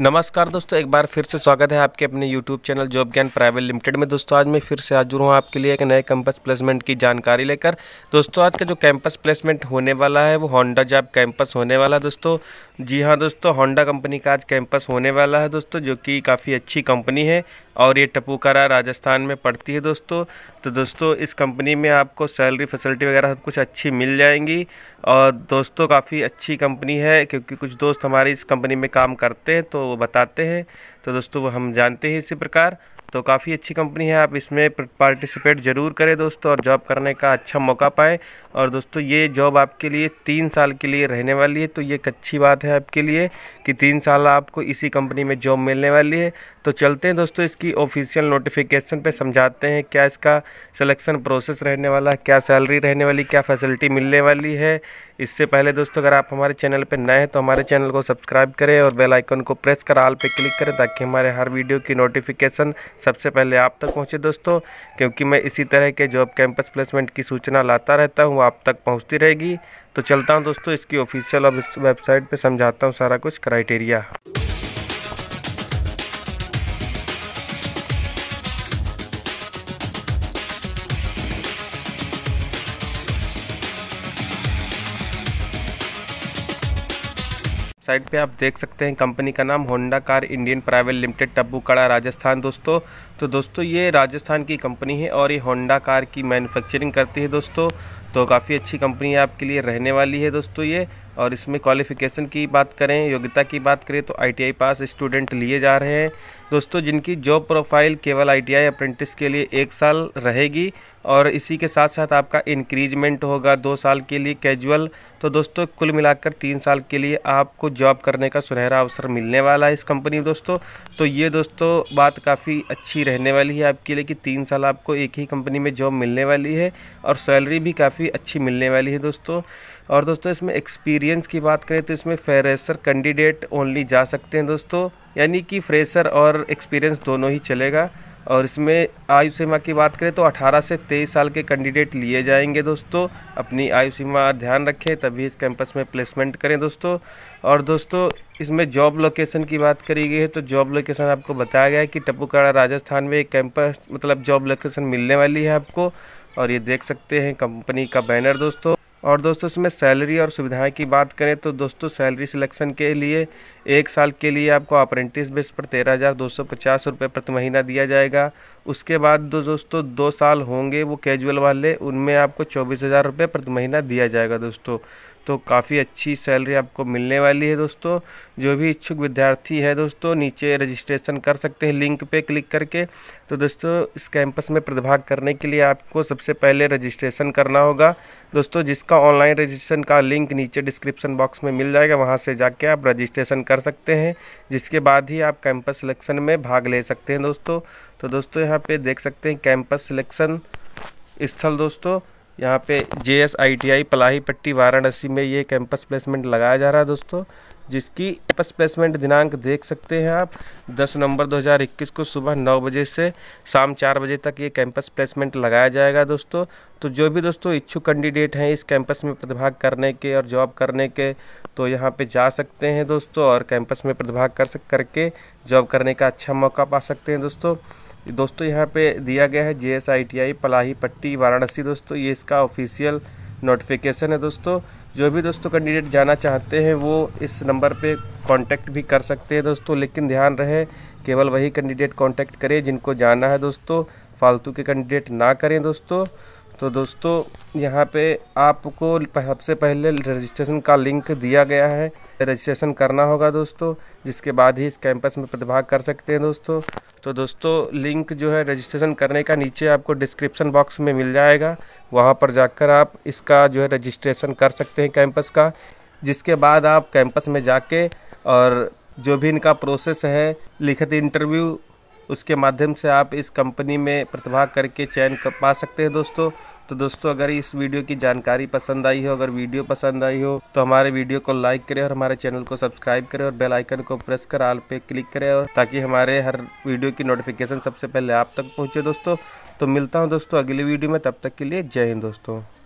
नमस्कार दोस्तों एक बार फिर से स्वागत है आपके अपने YouTube channel job Gyan private limited में दोस्तों आज मैं फिर से हाजिर हूँ आपके लिए एक नए कैंपस प्लेसमेंट की जानकारी लेकर दोस्तों आज का जो कैंपस प्लेसमेंट होने वाला है वो होंडा जॉब कैंपस होने वाला है दोस्तों जी हाँ दोस्तों होंडा कंपनी का आज कैंपस होने वाला है दोस्तों जो कि काफ़ी अच्छी कंपनी है और ये टपूकारा राजस्थान में पड़ती है दोस्तों तो दोस्तों इस कंपनी में आपको सैलरी फैसिलिटी वगैरह सब कुछ अच्छी मिल जाएंगी और दोस्तों काफ़ी अच्छी कंपनी है क्योंकि कुछ दोस्त हमारी इस कंपनी में काम करते हैं तो वो बताते हैं तो दोस्तों वो हम जानते हैं इसी प्रकार तो काफ़ी अच्छी कंपनी है आप इसमें पार्टिसिपेट ज़रूर करें दोस्तों और जॉब करने का अच्छा मौका पाएँ और दोस्तों ये जॉब आपके लिए तीन साल के लिए रहने वाली है तो ये एक अच्छी बात है आपके लिए कि तीन साल आपको इसी कंपनी में जॉब मिलने वाली है तो चलते हैं दोस्तों इसकी ऑफिशियल नोटिफिकेशन पर समझाते हैं क्या इसका सिलेक्शन प्रोसेस रहने वाला है क्या सैलरी रहने वाली क्या फैसिलिटी मिलने वाली है इससे पहले दोस्तों अगर आप हमारे चैनल पर नए हैं तो हमारे चैनल को सब्सक्राइब करें और बेलाइकन को प्रेस कर आल पर क्लिक करें ताकि हमारे हर वीडियो की नोटिफिकेशन सबसे पहले आप तक पहुँचे दोस्तों क्योंकि मैं इसी तरह के जॉब कैंपस प्लेसमेंट की सूचना लाता रहता हूँ आप तक पहुँचती रहेगी तो चलता हूँ दोस्तों इसकी ऑफिशियल वेबसाइट पर समझाता हूँ सारा कुछ क्राइटेरिया वेबसाइट पे आप देख सकते हैं कंपनी का नाम Honda car Indian private limited Tapukara Rajasthan दोस्तों तो दोस्तों ये राजस्थान की कंपनी है और ये होंडा कार की मैन्युफैक्चरिंग करती है दोस्तों तो काफ़ी अच्छी कंपनी आपके लिए रहने वाली है दोस्तों ये और इसमें क्वालिफ़िकेशन की बात करें योग्यता की बात करें तो आईटीआई पास स्टूडेंट लिए जा रहे हैं दोस्तों जिनकी जॉब प्रोफाइल केवल आईटीआई अप्रेंटिस के लिए एक साल रहेगी और इसी के साथ साथ आपका इंक्रीजमेंट होगा दो साल के लिए कैजुअल तो दोस्तों कुल मिलाकर तीन साल के लिए आपको जॉब करने का सुनहरा अवसर मिलने वाला है इस कंपनी दोस्तों तो ये दोस्तों बात काफ़ी अच्छी रहने वाली है आपके लिए कि तीन साल आपको एक ही कंपनी में जॉब मिलने वाली है और सैलरी भी काफ़ी काफ़ी अच्छी मिलने वाली है दोस्तों और दोस्तों इसमें एक्सपीरियंस की बात करें तो इसमें फ्रेशर कैंडिडेट ओनली जा सकते हैं दोस्तों यानी कि फ्रेशर और एक्सपीरियंस दोनों ही चलेगा और इसमें आयु सीमा की बात करें तो 18 से 23 साल के कैंडिडेट लिए जाएंगे दोस्तों अपनी आयु सीमा ध्यान रखें तभी इस कैंपस में प्लेसमेंट करें दोस्तों और दोस्तों इसमें जॉब लोकेशन की बात करी गई है तो जॉब लोकेशन आपको बताया गया है कि टपुकाड़ा राजस्थान में एक कैंपस मतलब जॉब लोकेशन मिलने वाली है आपको और ये देख सकते हैं कंपनी का बैनर दोस्तों और दोस्तों इसमें सैलरी और सुविधाएं की बात करें तो दोस्तों सैलरी सिलेक्शन के लिए एक साल के लिए आपको अप्रेंटिस बेस पर तेरह हज़ार दो सौ पचास रुपये प्रति महीना दिया जाएगा उसके बाद दो दोस्तों दो साल होंगे वो कैजुअल वाले उनमें आपको चौबीस हज़ार रुपये प्रति महीना दिया जाएगा दोस्तों तो काफ़ी अच्छी सैलरी आपको मिलने वाली है दोस्तों जो भी इच्छुक विद्यार्थी है दोस्तों नीचे रजिस्ट्रेशन कर सकते हैं लिंक पे क्लिक करके तो दोस्तों इस कैंपस में प्रतिभाग करने के लिए आपको सबसे पहले रजिस्ट्रेशन करना होगा दोस्तों जिस उसका ऑनलाइन रजिस्ट्रेशन का लिंक नीचे डिस्क्रिप्शन बॉक्स में मिल जाएगा वहाँ से जाके आप रजिस्ट्रेशन कर सकते हैं जिसके बाद ही आप कैंपस सिलेक्शन में भाग ले सकते हैं दोस्तों तो दोस्तों यहाँ पे देख सकते हैं कैंपस सिलेक्शन स्थल दोस्तों यहाँ पे जे एस आई टी आई पलाही पट्टी वाराणसी में ये कैंपस प्लेसमेंट लगाया जा रहा है दोस्तों जिसकी कैंपस प्लेसमेंट दिनांक देख सकते हैं आप 10 नवंबर 2021 को सुबह 9 बजे से शाम 4 बजे तक ये कैंपस प्लेसमेंट लगाया जाएगा दोस्तों तो जो भी दोस्तों इच्छुक कैंडिडेट हैं इस कैंपस में प्रतिभाग करने के और जॉब करने के तो यहाँ पे जा सकते हैं दोस्तों और कैंपस में प्रतिभाग कर सक करके जॉब करने का अच्छा मौका पा सकते हैं दोस्तों दोस्तों यहाँ पे दिया गया है जे एस आई टी आई पलाही पट्टी वाराणसी दोस्तों ये इसका ऑफिशियल नोटिफिकेशन है दोस्तों जो भी दोस्तों कैंडिडेट जाना चाहते हैं वो इस नंबर पे कांटेक्ट भी कर सकते हैं दोस्तों लेकिन ध्यान रहे केवल वही कैंडिडेट कांटेक्ट करें जिनको जाना है दोस्तों फालतू के कैंडिडेट ना करें दोस्तों तो दोस्तों यहाँ पे आपको सबसे पहले रजिस्ट्रेशन का लिंक दिया गया है रजिस्ट्रेशन करना होगा दोस्तों जिसके बाद ही इस कैंपस में प्रतिभाग कर सकते हैं दोस्तों तो दोस्तों लिंक जो है रजिस्ट्रेशन करने का नीचे आपको डिस्क्रिप्शन बॉक्स में मिल जाएगा वहाँ पर जाकर आप इसका जो है रजिस्ट्रेशन कर सकते हैं कैंपस का जिसके बाद आप कैंपस में जाके और जो भी इनका प्रोसेस है लिखित इंटरव्यू उसके माध्यम से आप इस कंपनी में प्रतिभाग करके चयन कर पा सकते हैं दोस्तों तो दोस्तों अगर इस वीडियो की जानकारी पसंद आई हो अगर वीडियो पसंद आई हो तो हमारे वीडियो को लाइक करें और हमारे चैनल को सब्सक्राइब करें और बेल आइकन को प्रेस कर आल पे क्लिक करें और ताकि हमारे हर वीडियो की नोटिफिकेशन सबसे पहले आप तक पहुँचे दोस्तों तो मिलता हूँ दोस्तों अगली वीडियो में तब तक के लिए जय हिंद दोस्तों